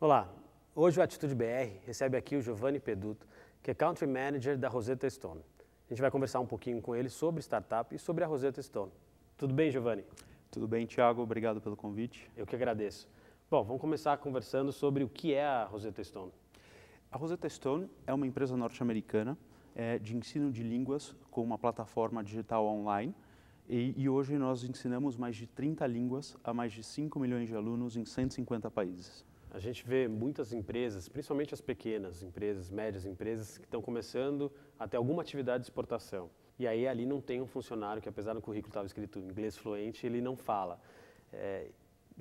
Olá, hoje o Atitude BR recebe aqui o Giovanni Peduto, que é Country Manager da Rosetta Stone. A gente vai conversar um pouquinho com ele sobre startup e sobre a Rosetta Stone. Tudo bem, Giovanni? Tudo bem, Thiago. Obrigado pelo convite. Eu que agradeço. Bom, vamos começar conversando sobre o que é a Rosetta Stone. A Rosetta Stone é uma empresa norte-americana é, de ensino de línguas com uma plataforma digital online e, e, hoje nós ensinamos mais de 30 línguas a mais de 5 milhões de alunos em 150 países. A gente vê muitas empresas, principalmente as pequenas empresas, médias empresas, que estão começando até alguma atividade de exportação. E aí ali não tem um funcionário que, apesar do currículo estar escrito inglês fluente, ele não fala. É,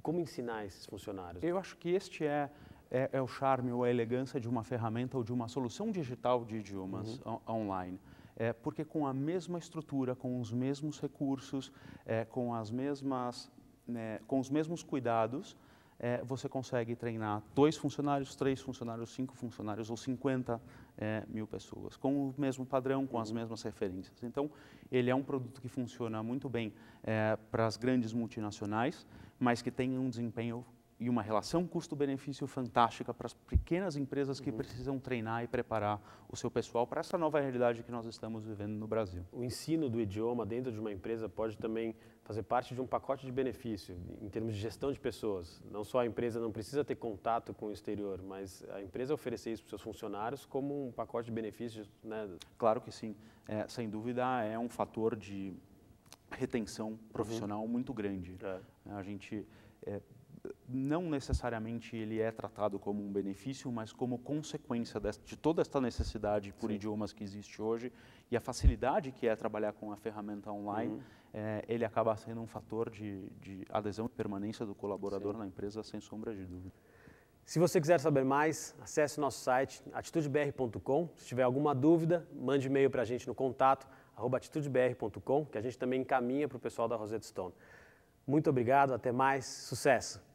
como ensinar esses funcionários? Eu acho que este é, é, é, o charme ou a elegância de uma ferramenta ou de uma solução digital de idiomas uhum. on online. É, porque com a mesma estrutura, com os mesmos recursos, é, com as mesmas, né, com os mesmos cuidados, é, você consegue treinar dois funcionários, três funcionários, cinco funcionários ou 50 é, mil pessoas, com o mesmo padrão, com as mesmas referências. Então, ele é um produto que funciona muito bem é, para as grandes multinacionais, mas que tem um desempenho e uma relação custo-benefício fantástica para as pequenas empresas que uhum. precisam treinar e preparar o seu pessoal para essa nova realidade que nós estamos vivendo no Brasil. O ensino do idioma dentro de uma empresa pode também fazer parte de um pacote de benefício em termos de gestão de pessoas. Não só a empresa não precisa ter contato com o exterior, mas a empresa oferecer isso para seus funcionários como um pacote de benefícios. Né? Claro que sim. É, sem dúvida é um fator de retenção uhum. profissional uhum. muito grande. É. A gente é, não necessariamente ele é tratado como um benefício, mas como consequência de toda esta necessidade por Sim. idiomas que existe hoje e a facilidade que é trabalhar com a ferramenta online, uhum. é, ele acaba sendo um fator de, de adesão e permanência do colaborador Sim. na empresa, sem sombra de dúvida. Se você quiser saber mais, acesse nosso site atitudebr.com. Se tiver alguma dúvida, mande e-mail para a gente no contato atitudebr.com, que a gente também encaminha para o pessoal da Rosetta Stone. Muito obrigado, até mais, sucesso!